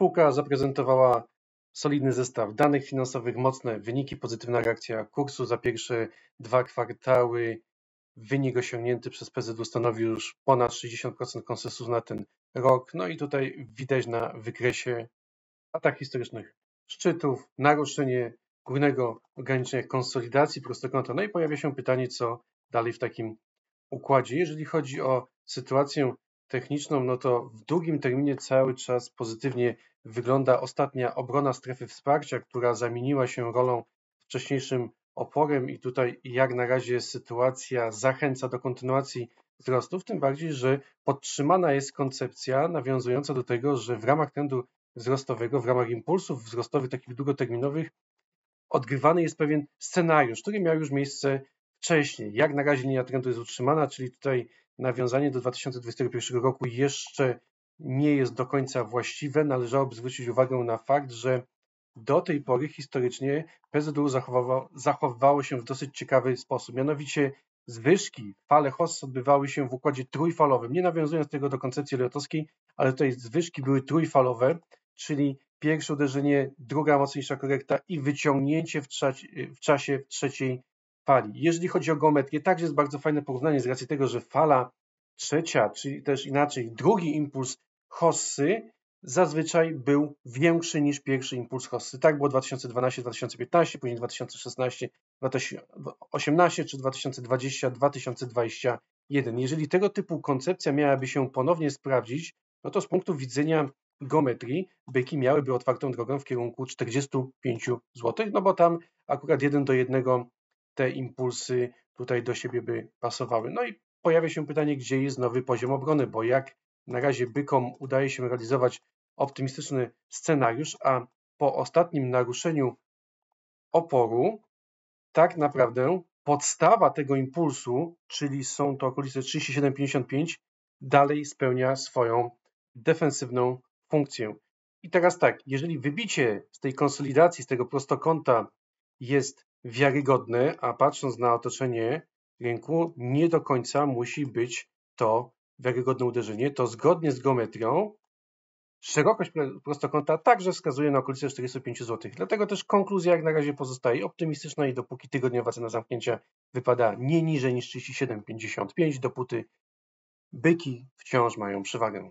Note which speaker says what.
Speaker 1: Spółka zaprezentowała solidny zestaw danych finansowych, mocne wyniki, pozytywna reakcja kursu za pierwsze dwa kwartały. Wynik osiągnięty przez PZW stanowi już ponad 60% konsensus na ten rok. No i tutaj widać na wykresie atak historycznych szczytów, naruszenie górnego ograniczenia konsolidacji prostokąta. No i pojawia się pytanie, co dalej w takim układzie. Jeżeli chodzi o sytuację techniczną, no to w długim terminie cały czas pozytywnie wygląda ostatnia obrona strefy wsparcia, która zamieniła się rolą wcześniejszym oporem i tutaj jak na razie sytuacja zachęca do kontynuacji wzrostu, tym bardziej, że podtrzymana jest koncepcja nawiązująca do tego, że w ramach trendu wzrostowego, w ramach impulsów wzrostowych takich długoterminowych odgrywany jest pewien scenariusz, który miał już miejsce wcześniej. Jak na razie linia trendu jest utrzymana, czyli tutaj nawiązanie do 2021 roku jeszcze nie jest do końca właściwe. Należałoby zwrócić uwagę na fakt, że do tej pory historycznie PZU zachowało, zachowywało się w dosyć ciekawy sposób. Mianowicie zwyżki, fale HOS odbywały się w układzie trójfalowym. Nie nawiązując tego do koncepcji leotowskiej, ale tutaj zwyżki były trójfalowe, czyli pierwsze uderzenie, druga mocniejsza korekta i wyciągnięcie w, w czasie trzeciej fali. Jeżeli chodzi o geometrię, także jest bardzo fajne porównanie z racji tego, że fala trzecia, czyli też inaczej, drugi impuls Hossy zazwyczaj był większy niż pierwszy impuls Hossy. Tak było 2012, 2015, później 2016, 2018 czy 2020, 2021. Jeżeli tego typu koncepcja miałaby się ponownie sprawdzić, no to z punktu widzenia geometrii byki miałyby otwartą drogę w kierunku 45 zł, no bo tam akurat jeden do jednego te impulsy tutaj do siebie by pasowały. No i pojawia się pytanie, gdzie jest nowy poziom obrony, bo jak na razie bykom udaje się realizować optymistyczny scenariusz, a po ostatnim naruszeniu oporu tak naprawdę podstawa tego impulsu, czyli są to okolice 37-55, dalej spełnia swoją defensywną funkcję. I teraz tak, jeżeli wybicie z tej konsolidacji, z tego prostokąta jest wiarygodne, a patrząc na otoczenie rynku nie do końca musi być to wiarygodne uderzenie. To zgodnie z geometrią szerokość prostokąta także wskazuje na okolice 45 zł. Dlatego też konkluzja jak na razie pozostaje optymistyczna i dopóki tygodniowa cena zamknięcia wypada nie niżej niż 37,55, dopóty byki wciąż mają przewagę.